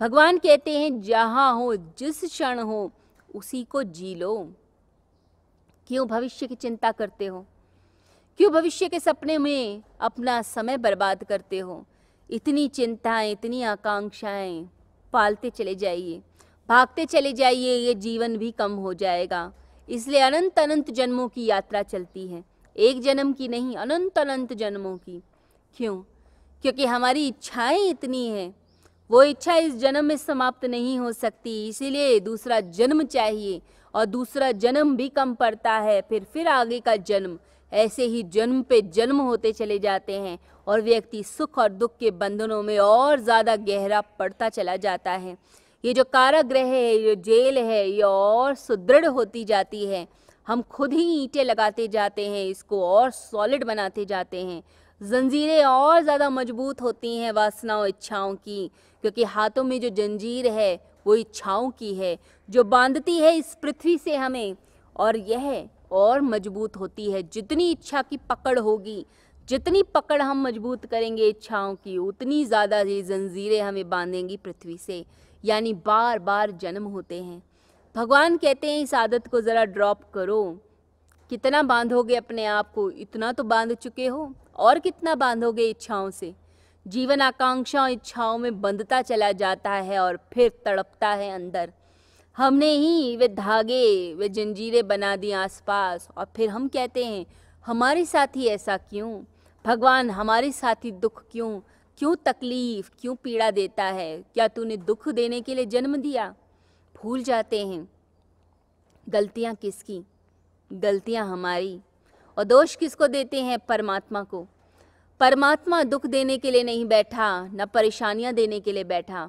भगवान कहते हैं जहाँ हो जिस क्षण हो उसी को जी लो क्यों भविष्य की चिंता करते हो क्यों भविष्य के सपने में अपना समय बर्बाद करते हो इतनी चिंताएं इतनी आकांक्षाएं पालते चले जाइए भागते चले जाइए ये जीवन भी कम हो जाएगा इसलिए अनंत अनंत जन्मों की यात्रा चलती है एक जन्म की नहीं अनंत अनंत जन्मों की क्यों क्योंकि हमारी इच्छाएं इतनी हैं वो इच्छा इस जन्म में समाप्त नहीं हो सकती इसीलिए दूसरा जन्म चाहिए और दूसरा जन्म भी कम पड़ता है फिर फिर आगे का जन्म ऐसे ही जन्म पे जन्म होते चले जाते हैं और व्यक्ति सुख और दुख के बंधनों में और ज़्यादा गहरा पड़ता चला जाता है ये जो कारागृह है ये जेल है ये और सुदृढ़ होती जाती है हम खुद ही ईंटें लगाते जाते हैं इसको और सॉलिड बनाते जाते हैं जंजीरें और ज़्यादा मजबूत होती हैं वासनाओं इच्छाओं की क्योंकि हाथों में जो जंजीर है वो इच्छाओं की है जो बांधती है इस पृथ्वी से हमें और यह और मजबूत होती है जितनी इच्छा की पकड़ होगी जितनी पकड़ हम मजबूत करेंगे इच्छाओं की उतनी ज़्यादा ये जंजीरें हमें बांधेंगी पृथ्वी से यानी बार बार जन्म होते हैं भगवान कहते हैं इस आदत को ज़रा ड्रॉप करो कितना बांधोगे अपने आप को इतना तो बांध चुके हो और कितना बांधोगे इच्छाओं से जीवन आकांक्षाओं इच्छाओं में बंधता चला जाता है और फिर तड़पता है अंदर हमने ही वे धागे वे जंजीरें बना दी आसपास और फिर हम कहते हैं हमारे साथ ही ऐसा क्यों भगवान हमारे साथ ही दुख क्यों क्यों तकलीफ़ क्यों पीड़ा देता है क्या तूने दुख देने के लिए जन्म दिया भूल जाते हैं गलतियाँ किसकी गलतियाँ हमारी और दोष किसको देते हैं परमात्मा को परमात्मा दुख देने के लिए नहीं बैठा न परेशानियां देने के लिए बैठा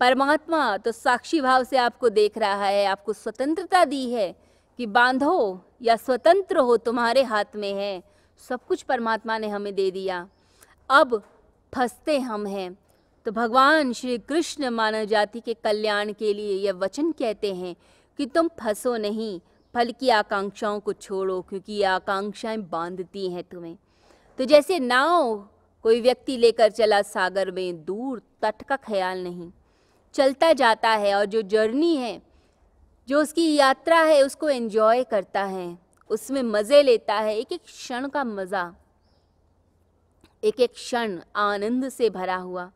परमात्मा तो साक्षी भाव से आपको देख रहा है आपको स्वतंत्रता दी है कि बांधो या स्वतंत्र हो तुम्हारे हाथ में है सब कुछ परमात्मा ने हमें दे दिया अब फंसते हम हैं तो भगवान श्री कृष्ण मानव जाति के कल्याण के लिए यह वचन कहते हैं कि तुम फंसो नहीं फल की आकांक्षाओं को छोड़ो क्योंकि ये आकांक्षाएं बांधती हैं तुम्हें तो जैसे नाव कोई व्यक्ति लेकर चला सागर में दूर तट का ख्याल नहीं चलता जाता है और जो जर्नी है जो उसकी यात्रा है उसको एंजॉय करता है उसमें मज़े लेता है एक एक क्षण का मज़ा एक एक क्षण आनंद से भरा हुआ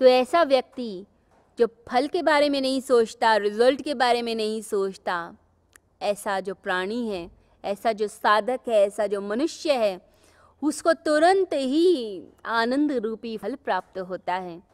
तो ऐसा व्यक्ति जो फल के बारे में नहीं सोचता रिजल्ट के बारे में नहीं सोचता ऐसा जो प्राणी है ऐसा जो साधक है ऐसा जो मनुष्य है उसको तुरंत ही आनंद रूपी फल प्राप्त होता है